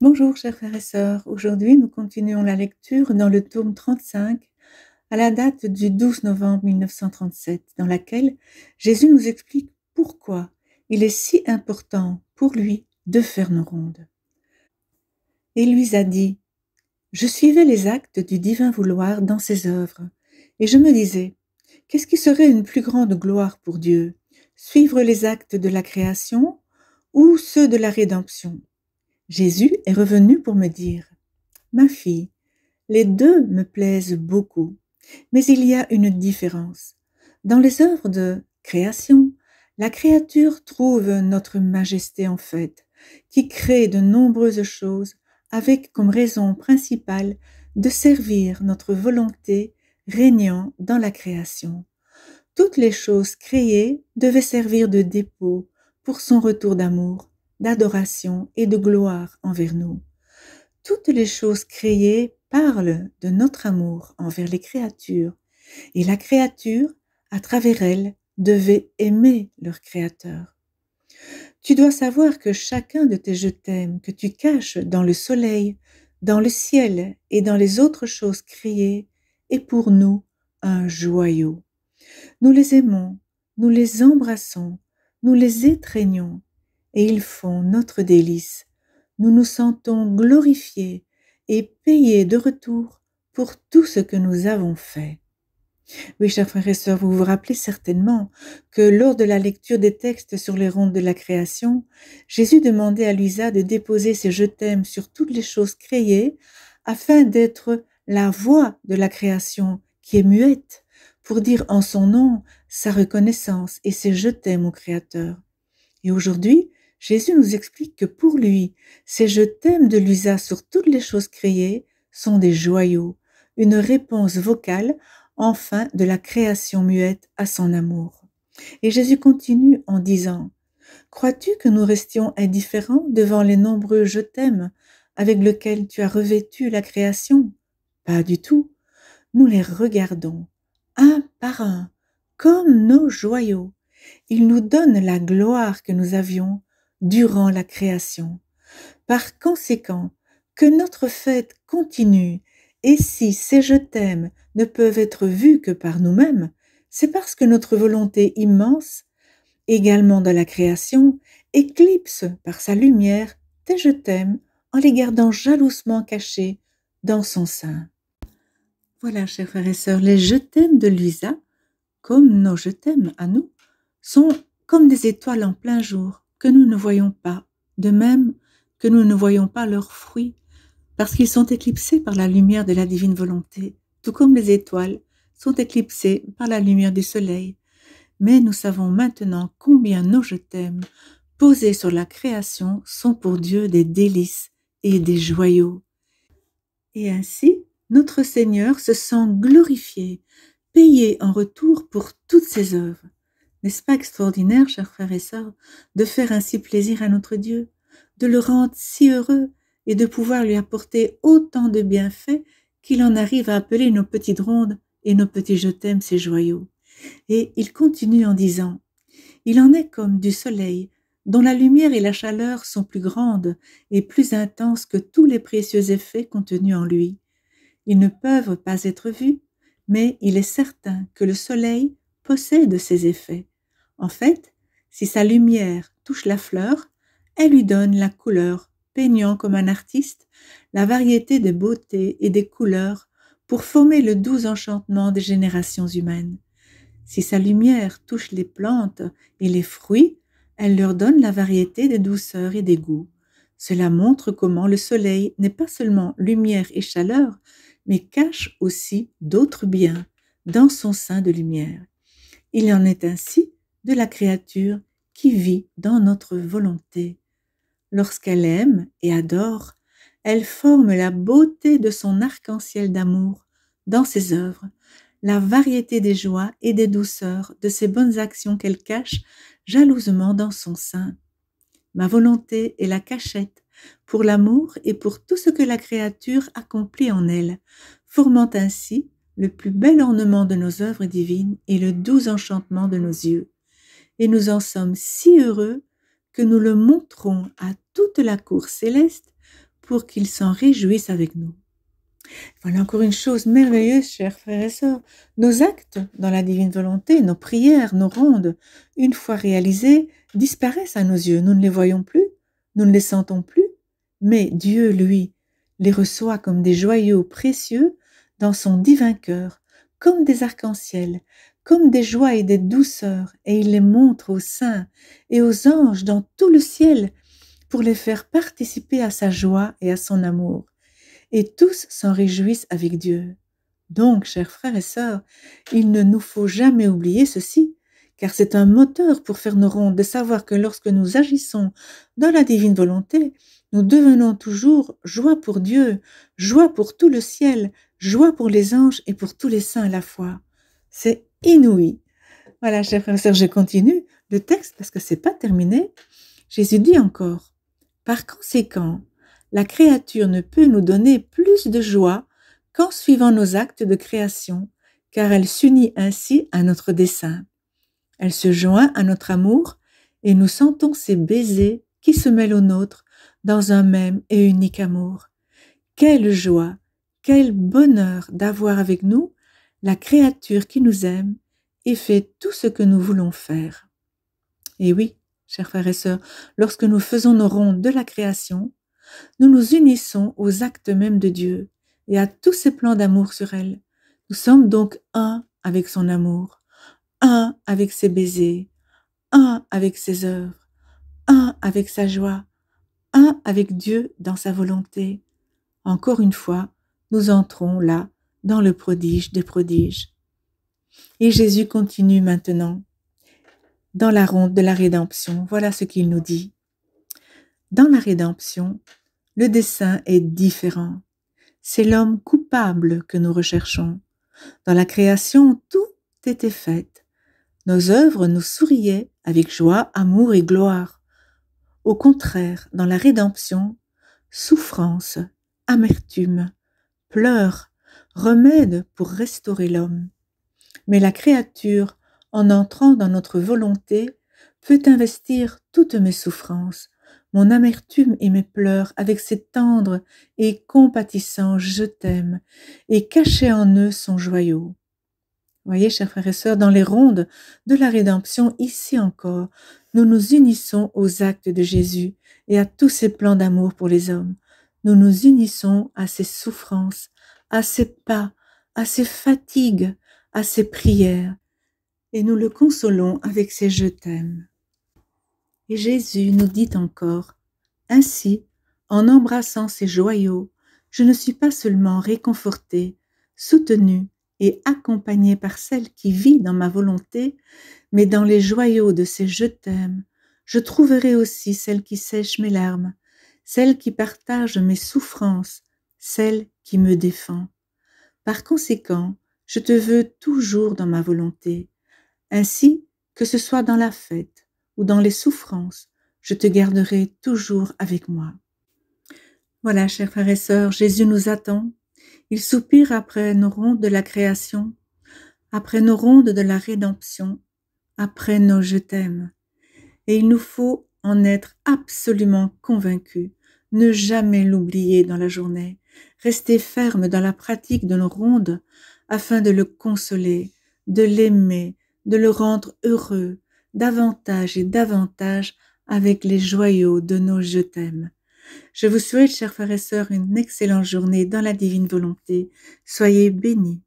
Bonjour chers frères et sœurs, aujourd'hui nous continuons la lecture dans le tome 35 à la date du 12 novembre 1937 dans laquelle Jésus nous explique pourquoi il est si important pour lui de faire nos rondes. Il lui a dit, je suivais les actes du divin vouloir dans ses œuvres et je me disais, qu'est-ce qui serait une plus grande gloire pour Dieu Suivre les actes de la création ou ceux de la rédemption Jésus est revenu pour me dire, Ma fille, les deux me plaisent beaucoup, mais il y a une différence. Dans les œuvres de création, la créature trouve notre majesté en fait, qui crée de nombreuses choses avec comme raison principale de servir notre volonté régnant dans la création. Toutes les choses créées devaient servir de dépôt pour son retour d'amour, d'adoration et de gloire envers nous. Toutes les choses créées parlent de notre amour envers les créatures, et la créature, à travers elle, devait aimer leur Créateur. Tu dois savoir que chacun de tes je t'aime que tu caches dans le soleil, dans le ciel et dans les autres choses créées est pour nous un joyau. Nous les aimons, nous les embrassons, nous les étreignons, et ils font notre délice. Nous nous sentons glorifiés et payés de retour pour tout ce que nous avons fait. Oui, chers frères et sœurs, vous vous rappelez certainement que lors de la lecture des textes sur les rondes de la création, Jésus demandait à Luisa de déposer ses je t'aime sur toutes les choses créées afin d'être la voix de la création qui est muette pour dire en son nom sa reconnaissance et ses je t'aime au Créateur. Et aujourd'hui, Jésus nous explique que pour lui, ces je t'aime de l'USA sur toutes les choses créées sont des joyaux, une réponse vocale enfin de la création muette à son amour. Et Jésus continue en disant Crois-tu que nous restions indifférents devant les nombreux je t'aime avec lesquels tu as revêtu la création Pas du tout. Nous les regardons, un par un, comme nos joyaux. Ils nous donnent la gloire que nous avions durant la création. Par conséquent, que notre fête continue, et si ces je t'aime ne peuvent être vus que par nous-mêmes, c'est parce que notre volonté immense, également dans la création, éclipse par sa lumière tes je t'aime en les gardant jalousement cachés dans son sein. Voilà, chers frères et sœurs, les je t'aime de Luisa, comme nos je t'aime à nous, sont comme des étoiles en plein jour que nous ne voyons pas, de même que nous ne voyons pas leurs fruits, parce qu'ils sont éclipsés par la lumière de la divine volonté, tout comme les étoiles sont éclipsées par la lumière du soleil. Mais nous savons maintenant combien nos je t'aime, posés sur la création, sont pour Dieu des délices et des joyaux. Et ainsi, notre Seigneur se sent glorifié, payé en retour pour toutes ses œuvres. N'est-ce pas extraordinaire, chers frères et sœurs, de faire ainsi plaisir à notre Dieu, de le rendre si heureux et de pouvoir lui apporter autant de bienfaits qu'il en arrive à appeler nos petites rondes et nos petits je t'aime ses joyaux. Et il continue en disant Il en est comme du soleil, dont la lumière et la chaleur sont plus grandes et plus intenses que tous les précieux effets contenus en lui. Ils ne peuvent pas être vus, mais il est certain que le soleil possède ces effets. En fait, si sa lumière touche la fleur, elle lui donne la couleur, peignant comme un artiste la variété des beautés et des couleurs pour former le doux enchantement des générations humaines. Si sa lumière touche les plantes et les fruits, elle leur donne la variété des douceurs et des goûts. Cela montre comment le soleil n'est pas seulement lumière et chaleur, mais cache aussi d'autres biens dans son sein de lumière. Il en est ainsi de la créature qui vit dans notre volonté. Lorsqu'elle aime et adore, elle forme la beauté de son arc-en-ciel d'amour dans ses œuvres, la variété des joies et des douceurs de ses bonnes actions qu'elle cache jalousement dans son sein. Ma volonté est la cachette pour l'amour et pour tout ce que la créature accomplit en elle, formant ainsi le plus bel ornement de nos œuvres divines et le doux enchantement de nos yeux et nous en sommes si heureux que nous le montrons à toute la cour céleste pour qu'ils s'en réjouissent avec nous. Voilà encore une chose merveilleuse, chers frères et sœurs. Nos actes dans la divine volonté, nos prières, nos rondes, une fois réalisées, disparaissent à nos yeux. Nous ne les voyons plus, nous ne les sentons plus, mais Dieu, lui, les reçoit comme des joyaux précieux dans son divin cœur, comme des arcs-en-ciel, comme des joies et des douceurs, et il les montre aux saints et aux anges dans tout le ciel pour les faire participer à sa joie et à son amour. Et tous s'en réjouissent avec Dieu. Donc, chers frères et sœurs, il ne nous faut jamais oublier ceci, car c'est un moteur pour faire nos rondes de savoir que lorsque nous agissons dans la divine volonté, nous devenons toujours joie pour Dieu, joie pour tout le ciel, joie pour les anges et pour tous les saints à la fois. C'est inouïe. Voilà, chers frères et sœurs, je continue le texte parce que c'est pas terminé. Jésus dit encore Par conséquent, la créature ne peut nous donner plus de joie qu'en suivant nos actes de création, car elle s'unit ainsi à notre dessein. Elle se joint à notre amour et nous sentons ses baisers qui se mêlent aux nôtres dans un même et unique amour. Quelle joie, quel bonheur d'avoir avec nous la créature qui nous aime et fait tout ce que nous voulons faire. Et oui, chers frères et sœurs, lorsque nous faisons nos rondes de la création, nous nous unissons aux actes mêmes de Dieu et à tous ses plans d'amour sur elle. Nous sommes donc un avec son amour, un avec ses baisers, un avec ses œuvres, un avec sa joie, un avec Dieu dans sa volonté. Encore une fois, nous entrons là dans le prodige des prodiges. Et Jésus continue maintenant dans la ronde de la rédemption. Voilà ce qu'il nous dit. Dans la rédemption, le dessein est différent. C'est l'homme coupable que nous recherchons. Dans la création, tout était fait. Nos œuvres nous souriaient avec joie, amour et gloire. Au contraire, dans la rédemption, souffrance, amertume, pleurs, remède pour restaurer l'homme. Mais la créature, en entrant dans notre volonté, peut investir toutes mes souffrances, mon amertume et mes pleurs avec ses tendres et compatissants je t'aime, et cacher en eux son joyau. Voyez, chers frères et sœurs, dans les rondes de la rédemption, ici encore, nous nous unissons aux actes de Jésus et à tous ses plans d'amour pour les hommes. Nous nous unissons à ses souffrances, à ses pas, à ses fatigues, à ses prières, et nous le consolons avec ses je t'aime. Et Jésus nous dit encore, Ainsi, en embrassant ses joyaux, je ne suis pas seulement réconforté, soutenu et accompagné par celle qui vit dans ma volonté, mais dans les joyaux de ces je t'aime, je trouverai aussi celle qui sèche mes larmes, celle qui partage mes souffrances, celle qui me défend. Par conséquent, je te veux toujours dans ma volonté. Ainsi, que ce soit dans la fête ou dans les souffrances, je te garderai toujours avec moi. Voilà, chers frères et sœurs, Jésus nous attend. Il soupire après nos rondes de la création, après nos rondes de la rédemption, après nos je t'aime. Et il nous faut en être absolument convaincus, ne jamais l'oublier dans la journée, Restez ferme dans la pratique de nos rondes afin de le consoler, de l'aimer, de le rendre heureux davantage et davantage avec les joyaux de nos je t'aime. Je vous souhaite, chers frères et sœurs, une excellente journée dans la divine volonté. Soyez bénis.